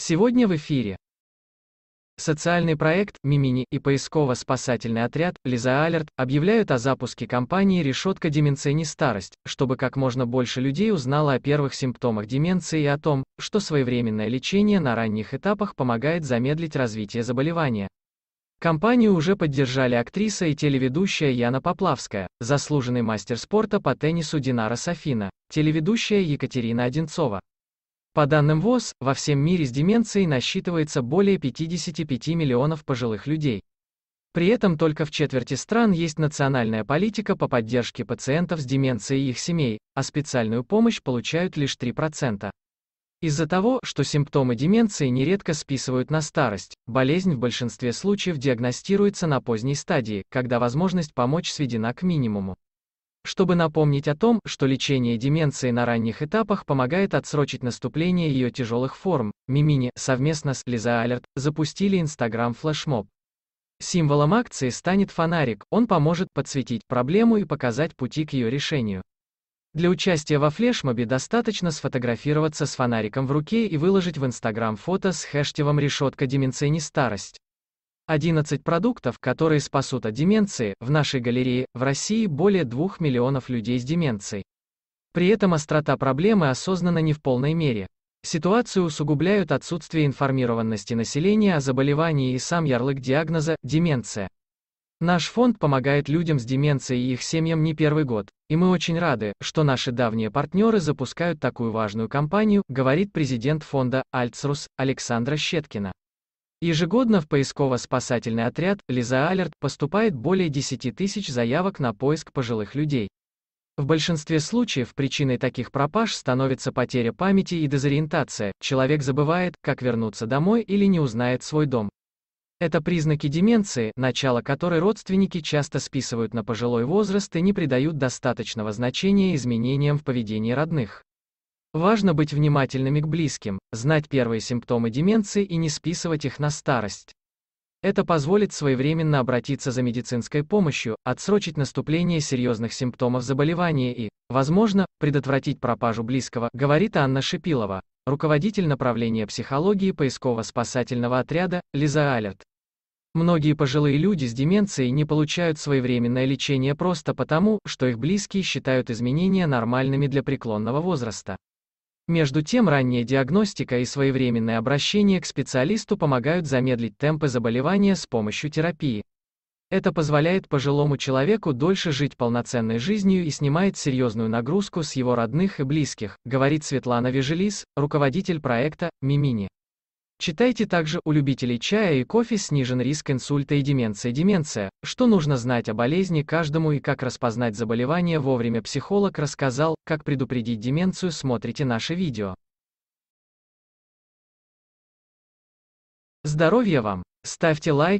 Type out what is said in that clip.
Сегодня в эфире. Социальный проект «Мимини» и поисково-спасательный отряд «Лиза Алерт» объявляют о запуске кампании «Решетка деменции не старость», чтобы как можно больше людей узнало о первых симптомах деменции и о том, что своевременное лечение на ранних этапах помогает замедлить развитие заболевания. Компанию уже поддержали актриса и телеведущая Яна Поплавская, заслуженный мастер спорта по теннису Динара Софина, телеведущая Екатерина Одинцова, по данным ВОЗ, во всем мире с деменцией насчитывается более 55 миллионов пожилых людей. При этом только в четверти стран есть национальная политика по поддержке пациентов с деменцией и их семей, а специальную помощь получают лишь 3%. Из-за того, что симптомы деменции нередко списывают на старость, болезнь в большинстве случаев диагностируется на поздней стадии, когда возможность помочь сведена к минимуму чтобы напомнить о том, что лечение деменции на ранних этапах помогает отсрочить наступление ее тяжелых форм, Мимини совместно с Лиза Алерт запустили инстаграм флешмоб. Символом акции станет фонарик, он поможет подсветить проблему и показать пути к ее решению. Для участия во флешмобе достаточно сфотографироваться с фонариком в руке и выложить в инстаграм фото с хэштегом «Решетка деменция не старость». 11 продуктов, которые спасут от деменции, в нашей галерее, в России более 2 миллионов людей с деменцией. При этом острота проблемы осознана не в полной мере. Ситуацию усугубляют отсутствие информированности населения о заболевании и сам ярлык диагноза – деменция. Наш фонд помогает людям с деменцией и их семьям не первый год, и мы очень рады, что наши давние партнеры запускают такую важную кампанию, говорит президент фонда «Альцрус» Александра Щеткина. Ежегодно в поисково-спасательный отряд «Лиза Алерт» поступает более 10 тысяч заявок на поиск пожилых людей. В большинстве случаев причиной таких пропаж становится потеря памяти и дезориентация, человек забывает, как вернуться домой или не узнает свой дом. Это признаки деменции, начало которой родственники часто списывают на пожилой возраст и не придают достаточного значения изменениям в поведении родных. Важно быть внимательными к близким, знать первые симптомы деменции и не списывать их на старость. Это позволит своевременно обратиться за медицинской помощью, отсрочить наступление серьезных симптомов заболевания и, возможно, предотвратить пропажу близкого, говорит Анна Шипилова, руководитель направления психологии поисково-спасательного отряда «Лиза Алерт». Многие пожилые люди с деменцией не получают своевременное лечение просто потому, что их близкие считают изменения нормальными для преклонного возраста. Между тем ранняя диагностика и своевременное обращение к специалисту помогают замедлить темпы заболевания с помощью терапии. Это позволяет пожилому человеку дольше жить полноценной жизнью и снимает серьезную нагрузку с его родных и близких, говорит Светлана Вежелис, руководитель проекта «Мимини». Читайте также у любителей чая и кофе снижен риск инсульта и деменции. Деменция. Что нужно знать о болезни каждому и как распознать заболевание вовремя психолог рассказал, как предупредить деменцию смотрите наше видео. Здоровья вам! Ставьте лайк,